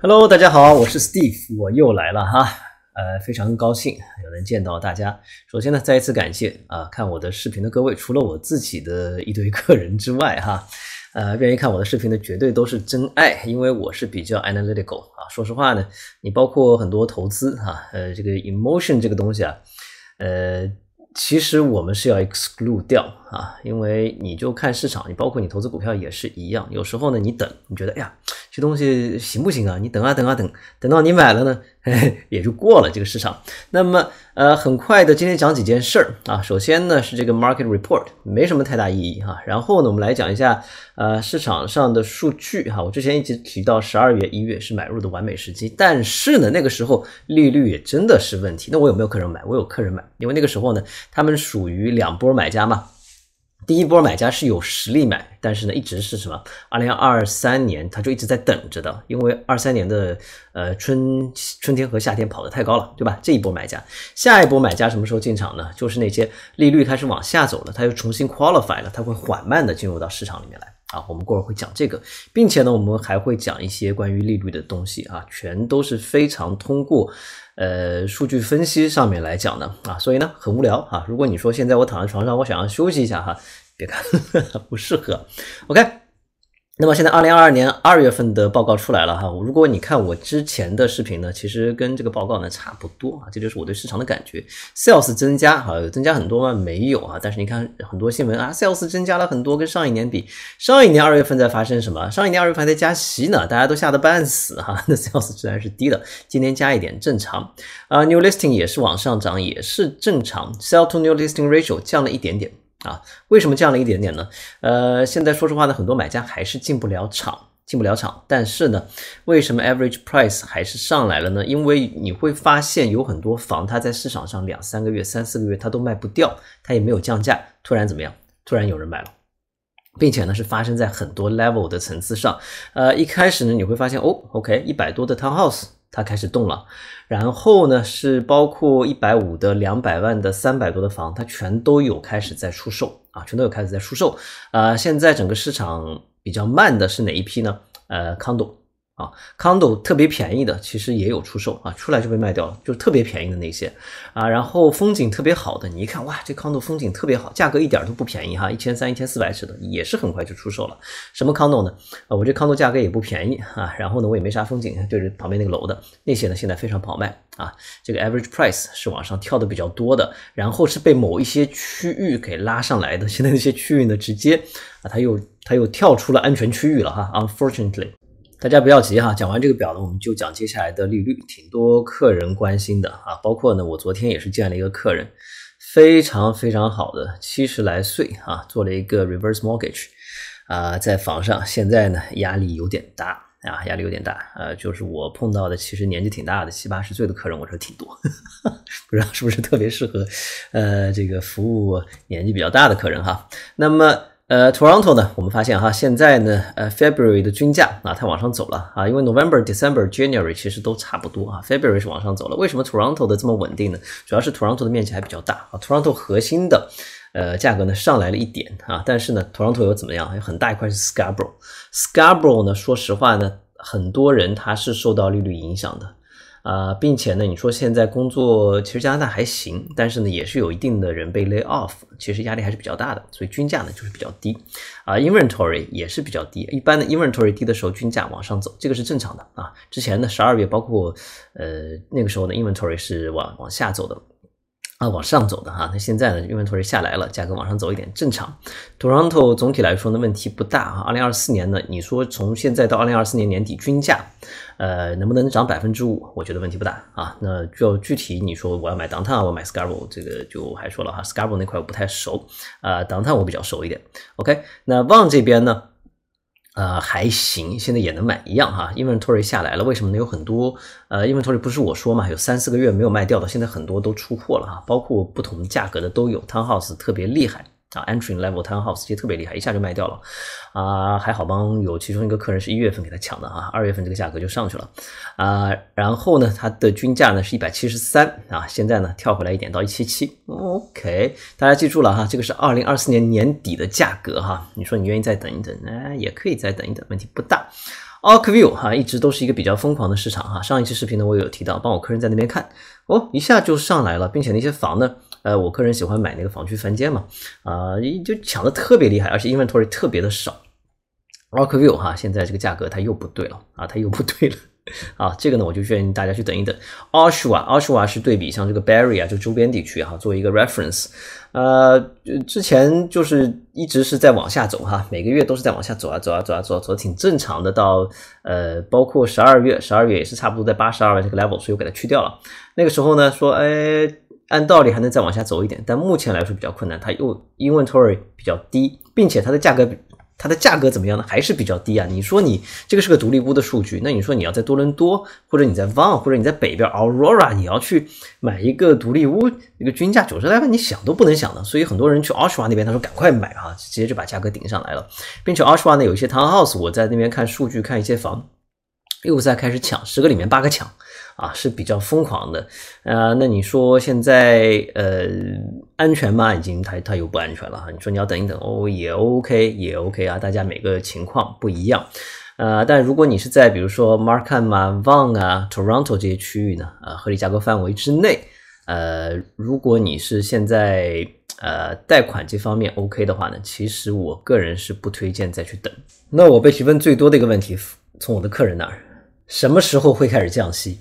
Hello，大家好，我是 Steve，我又来了哈，呃，非常高兴又能见到大家。首先呢，再一次感谢啊，看我的视频的各位，除了我自己的一堆客人之外哈，呃，愿意看我的视频的绝对都是真爱，因为我是比较 analytical 啊。说实话呢，你包括很多投资哈，呃，这个 emotion 这个东西啊，呃，其实我们是要 exclude 掉。啊，因为你就看市场，你包括你投资股票也是一样。有时候呢，你等，你觉得哎呀，这东西行不行啊？你等啊等啊等，等到你买了呢，也就过了这个市场。那么呃，很快的，今天讲几件事儿啊。首先呢是这个 market report，没什么太大意义哈。然后呢，我们来讲一下呃市场上的数据哈。我之前一直提到十二月、一月是买入的完美时机，但是呢，那个时候利率也真的是问题。那我有没有客人买？我有客人买，因为那个时候呢，他们属于两波买家嘛。第一波买家是有实力买。但是呢，一直是什么？二零二三年，它就一直在等着的，因为二三年的呃春春天和夏天跑得太高了，对吧？这一波买家，下一波买家什么时候进场呢？就是那些利率开始往下走了，它又重新 qualify 了，它会缓慢的进入到市场里面来啊。我们过会儿会讲这个，并且呢，我们还会讲一些关于利率的东西啊，全都是非常通过呃数据分析上面来讲的啊，所以呢，很无聊啊。如果你说现在我躺在床上，我想要休息一下哈。别看，不适合。OK，那么现在二零二二年二月份的报告出来了哈。如果你看我之前的视频呢，其实跟这个报告呢差不多啊，这就是我对市场的感觉。Sales 增加，哈，增加很多吗？没有啊。但是你看很多新闻啊，Sales 增加了很多，跟上一年比。上一年二月份在发生什么？上一年二月份还在加息呢，大家都吓得半死哈。那 Sales 自然是低的，今年加一点正常啊。New listing 也是往上涨，也是正常。Sell to new listing ratio 降了一点点。啊，为什么降了一点点呢？呃，现在说实话呢，很多买家还是进不了场，进不了场。但是呢，为什么 average price 还是上来了呢？因为你会发现有很多房，它在市场上两三个月、三四个月它都卖不掉，它也没有降价，突然怎么样？突然有人买了，并且呢是发生在很多 level 的层次上。呃，一开始呢你会发现，哦，OK，一百多的 townhouse。它开始动了，然后呢，是包括一百五的、两百万的、三百多的房，它全都有开始在出售啊，全都有开始在出售。呃，现在整个市场比较慢的是哪一批呢？呃，康董。啊，condo 特别便宜的其实也有出售啊，出来就被卖掉了，就是特别便宜的那些啊，然后风景特别好的，你一看哇，这 condo 风景特别好，价格一点都不便宜哈，一千三、一千四百尺的也是很快就出售了。什么 condo 呢？啊，我这 condo 价格也不便宜哈，然后呢，我也没啥风景，就是旁边那个楼的那些呢，现在非常不好卖啊。这个 average price 是往上跳的比较多的，然后是被某一些区域给拉上来的。现在那些区域呢，直接啊，它又它又跳出了安全区域了哈，unfortunately。大家不要急哈，讲完这个表呢，我们就讲接下来的利率，挺多客人关心的啊。包括呢，我昨天也是见了一个客人，非常非常好的，七十来岁啊，做了一个 reverse mortgage，啊，在房上，现在呢压力有点大啊，压力有点大啊。就是我碰到的其实年纪挺大的，七八十岁的客人，我说挺多，不知道是不是特别适合，呃，这个服务年纪比较大的客人哈。那么。呃，Toronto 呢，我们发现哈，现在呢，呃，February 的均价啊，它往上走了啊，因为 November、December、January 其实都差不多啊，February 是往上走了。为什么 Toronto 的这么稳定呢？主要是 Toronto 的面积还比较大啊，Toronto 核心的，呃，价格呢上来了一点啊，但是呢，Toronto 又怎么样？有很大一块是 Scarborough，Scarborough 呢，说实话呢，很多人他是受到利率影响的。啊，并且呢，你说现在工作其实加拿大还行，但是呢，也是有一定的人被 lay off，其实压力还是比较大的，所以均价呢就是比较低，啊，inventory 也是比较低，一般的 inventory 低的时候，均价往上走，这个是正常的啊。之前的十二月包括呃那个时候的 inventory 是往往下走的。啊，往上走的哈，那现在呢，因为头是下来了，价格往上走一点正常。Toronto 总体来说呢，问题不大啊。二零二四年呢，你说从现在到二零二四年年底均价，呃，能不能涨百分之五？我觉得问题不大啊。那就具体你说我要买 Downtown，我买 Scarborough 这个就还说了哈，Scarborough 那块我不太熟啊，Downtown 我比较熟一点。OK，那旺这边呢？呃，还行，现在也能买一样哈。i n v e n t o r y 下来了，为什么呢？有很多呃 i n v e n t o r y 不是我说嘛，有三四个月没有卖掉的，现在很多都出货了哈，包括不同价格的都有 t o n House 特别厉害。啊，entry level townhouse 其实特别厉害，一下就卖掉了，啊，还好帮有其中一个客人是一月份给他抢的哈，二月份这个价格就上去了，啊，然后呢，它的均价呢是一百七十三啊，现在呢跳回来一点到一七七，OK，大家记住了哈，这个是二零二四年年底的价格哈，你说你愿意再等一等呢，也可以再等一等，问题不大。Oakview 哈，一直都是一个比较疯狂的市场哈，上一期视频呢我有提到，帮我客人在那边看，哦，一下就上来了，并且那些房呢。呃，我个人喜欢买那个房区翻间嘛，啊，就抢的特别厉害，而且 inventory 特别的少。Rockview 哈，现在这个价格它又不对了啊，它又不对了啊，这个呢我就建议大家去等一等。o s a w a o s a w a 是对比像这个 Barry 啊，就周边地区哈，作为一个 reference，呃，之前就是一直是在往下走哈，每个月都是在往下走啊，走啊走啊走啊，走，挺正常的。到呃，包括十二月，十二月也是差不多在八十二万这个 level，所以我给它去掉了。那个时候呢说，哎。按道理还能再往下走一点，但目前来说比较困难。它又 inventory 比较低，并且它的价格，它的价格怎么样呢？还是比较低啊！你说你这个是个独立屋的数据，那你说你要在多伦多，或者你在 v a g n 或者你在北边 Aurora，你要去买一个独立屋，一个均价九十来万，你想都不能想的。所以很多人去 o s h a w a 那边，他说赶快买啊，直接就把价格顶上来了。并且 o s h a w a 呢，有一些 townhouse，我在那边看数据看一些房，又在开始抢，十个里面八个抢。啊，是比较疯狂的，啊，那你说现在呃安全吗？已经它它又不安全了哈。你说你要等一等，哦也 OK，也 OK 啊。大家每个情况不一样，啊，但如果你是在比如说 Markham 啊、v a g n 啊、Toronto 这些区域呢，啊，合理价格范围之内，呃，如果你是现在呃贷款这方面 OK 的话呢，其实我个人是不推荐再去等。那我被提问最多的一个问题，从我的客人那儿，什么时候会开始降息？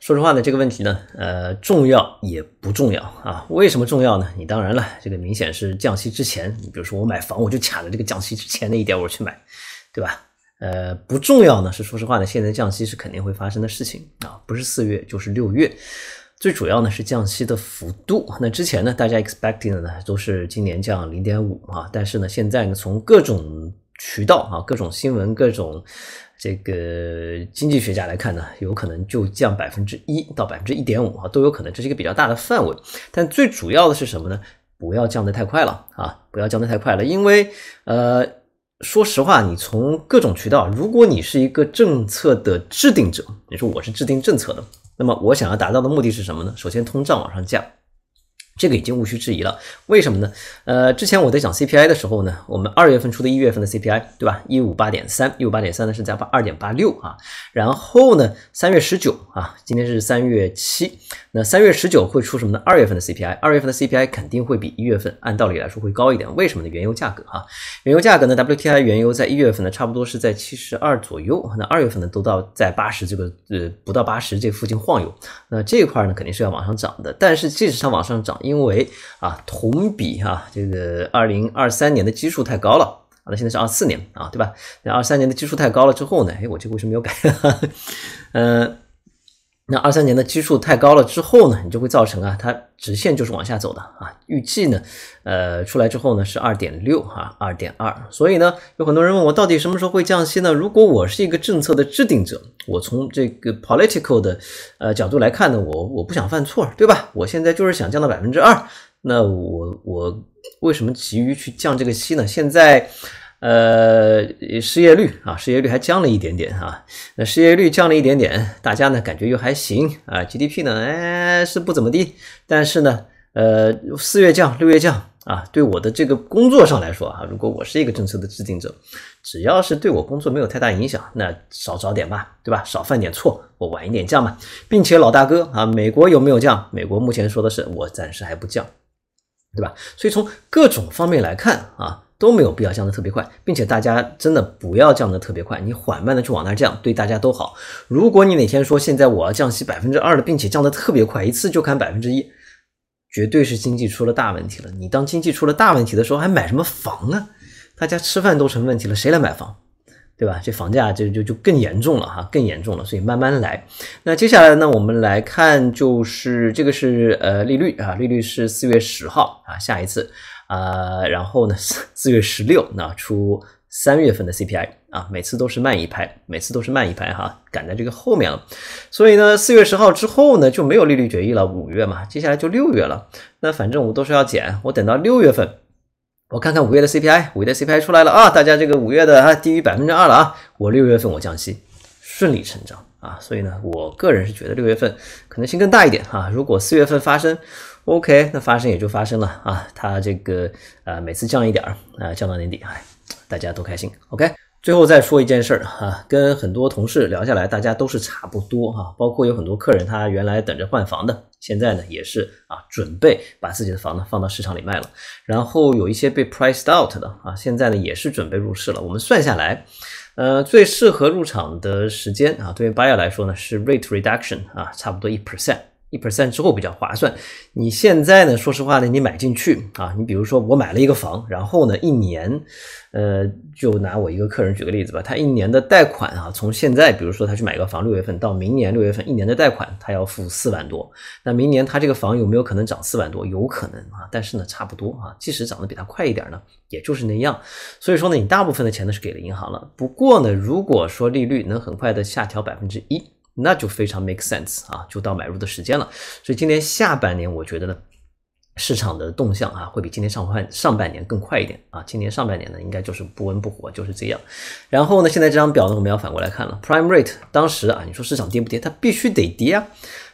说实话呢，这个问题呢，呃，重要也不重要啊。为什么重要呢？你当然了，这个明显是降息之前。你比如说我买房，我就卡着这个降息之前那一点，我去买，对吧？呃，不重要呢，是说实话呢，现在降息是肯定会发生的事情啊，不是四月就是六月。最主要呢是降息的幅度。那之前呢，大家 expecting 的呢都是今年降零点五啊，但是呢，现在呢从各种渠道啊、各种新闻、各种。这个经济学家来看呢，有可能就降百分之一到百分之一点五啊，都有可能，这是一个比较大的范围。但最主要的是什么呢？不要降得太快了啊，不要降得太快了，因为呃，说实话，你从各种渠道，如果你是一个政策的制定者，你说我是制定政策的，那么我想要达到的目的是什么呢？首先，通胀往下降。这个已经毋需质疑了，为什么呢？呃，之前我在讲 CPI 的时候呢，我们二月份出的一月份的 CPI，对吧？一五八点三，一五八点三呢是加八二点八六啊。然后呢，三月十九啊，今天是三月七，那三月十九会出什么呢？二月份的 CPI，二月份的 CPI 肯定会比一月份按道理来说会高一点。为什么呢？原油价格啊，原油价格呢，WTI 原油在一月份呢差不多是在七十二左右，那二月份呢都到在八十这个呃不到八十这附近晃悠，那这一块呢肯定是要往上涨的。但是即使它往上涨，因为啊，同比哈，这个二零二三年的基数太高了，那现在是二四年啊，对吧？那二三年的基数太高了之后呢，哎，我这个为什么没有改？呃。那二三年的基数太高了，之后呢，你就会造成啊，它直线就是往下走的啊。预计呢，呃，出来之后呢是二点六哈，二点二。所以呢，有很多人问我到底什么时候会降息呢？如果我是一个政策的制定者，我从这个 political 的呃角度来看呢，我我不想犯错，对吧？我现在就是想降到百分之二，那我我为什么急于去降这个息呢？现在。呃，失业率啊，失业率还降了一点点啊。那失业率降了一点点，大家呢感觉又还行啊。GDP 呢，哎，是不怎么的。但是呢，呃，四月降，六月降啊。对我的这个工作上来说啊，如果我是一个政策的制定者，只要是对我工作没有太大影响，那少找点吧，对吧？少犯点错，我晚一点降嘛。并且老大哥啊，美国有没有降？美国目前说的是我暂时还不降，对吧？所以从各种方面来看啊。都没有必要降得特别快，并且大家真的不要降得特别快，你缓慢的去往那降，对大家都好。如果你哪天说现在我要降息百分之二的，并且降得特别快，一次就砍百分之一，绝对是经济出了大问题了。你当经济出了大问题的时候，还买什么房呢？大家吃饭都成问题了，谁来买房？对吧？这房价就就就更严重了哈，更严重了。所以慢慢来。那接下来呢，我们来看，就是这个是呃利率啊，利率是四月十号啊，下一次。啊，然后呢，四月十六那出三月份的 CPI 啊，每次都是慢一拍，每次都是慢一拍哈，赶在这个后面了。所以呢，四月十号之后呢就没有利率决议了。五月嘛，接下来就六月了。那反正我都是要减，我等到六月份，我看看五月的 CPI，五月的 CPI 出来了啊，大家这个五月的啊低于百分之二了啊，我六月份我降息，顺理成章啊。所以呢，我个人是觉得六月份可能性更大一点哈。如果四月份发生。OK，那发生也就发生了啊，它这个啊每次降一点儿啊，降到年底，哎，大家都开心。OK，最后再说一件事儿啊，跟很多同事聊下来，大家都是差不多哈，包括有很多客人，他原来等着换房的，现在呢也是啊，准备把自己的房呢放到市场里卖了。然后有一些被 priced out 的啊，现在呢也是准备入市了。我们算下来，呃，最适合入场的时间啊，对于 buyer 来说呢，是 rate reduction 啊，差不多一 percent。一 percent 之后比较划算。你现在呢？说实话呢，你买进去啊，你比如说我买了一个房，然后呢，一年，呃，就拿我一个客人举个例子吧，他一年的贷款啊，从现在，比如说他去买个房，六月份到明年六月份，一年的贷款他要付四万多。那明年他这个房有没有可能涨四万多？有可能啊，但是呢，差不多啊，即使涨得比他快一点呢，也就是那样。所以说呢，你大部分的钱呢是给了银行了。不过呢，如果说利率能很快的下调百分之一。那就非常 make sense 啊，就到买入的时间了。所以今年下半年，我觉得呢，市场的动向啊，会比今年上半上半年更快一点啊。今年上半年呢，应该就是不温不火，就是这样。然后呢，现在这张表呢，我们要反过来看了。Prime rate 当时啊，你说市场跌不跌？它必须得跌啊。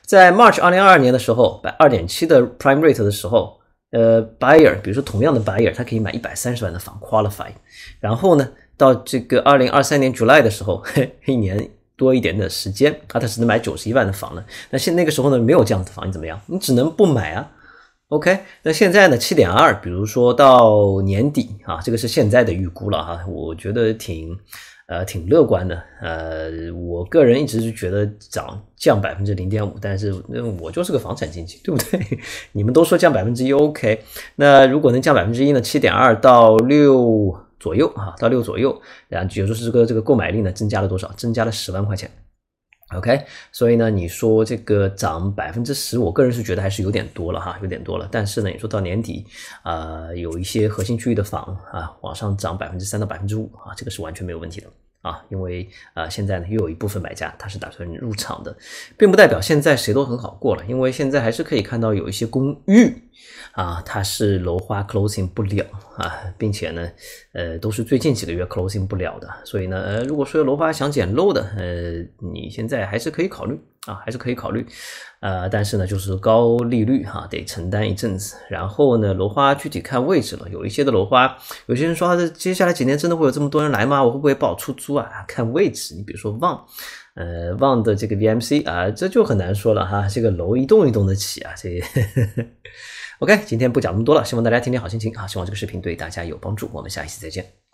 在 March 二零二二年的时候，百二点七的 Prime rate 的时候，呃，buyer 比如说同样的 buyer，他可以买一百三十万的房 qualify。然后呢，到这个二零二三年 July 的时候，嘿，一年。多一点点时间，啊，他只能买九十一万的房了。那现那个时候呢，没有这样的房，你怎么样？你只能不买啊。OK，那现在呢，七点二，比如说到年底啊，这个是现在的预估了哈，我觉得挺，呃，挺乐观的。呃，我个人一直是觉得涨降百分之零点五，但是我就是个房产经济，对不对？你们都说降百分之一 OK，那如果能降百分之一呢，七点二到六。左右啊，到六左右，然后也就是这个这个购买力呢增加了多少？增加了十万块钱。OK，所以呢，你说这个涨百分之十，我个人是觉得还是有点多了哈，有点多了。但是呢，你说到年底，呃，有一些核心区域的房啊，往上涨百分之三到百分之五啊，这个是完全没有问题的。啊，因为啊，现在呢又有一部分买家他是打算入场的，并不代表现在谁都很好过了，因为现在还是可以看到有一些公寓啊，它是楼花 closing 不了啊，并且呢，呃，都是最近几个月 closing 不了的，所以呢，呃，如果说楼花想捡漏的，呃，你现在还是可以考虑。啊，还是可以考虑，呃，但是呢，就是高利率哈，得承担一阵子。然后呢，楼花具体看位置了，有一些的楼花，有些人说这接下来几年真的会有这么多人来吗？我会不会不好出租啊？看位置，你比如说望，呃，望的这个 VMC 啊，这就很难说了哈。这个楼一栋一栋的起啊，这 OK，今天不讲那么多了，希望大家天天好心情啊。希望这个视频对大家有帮助，我们下一期再见。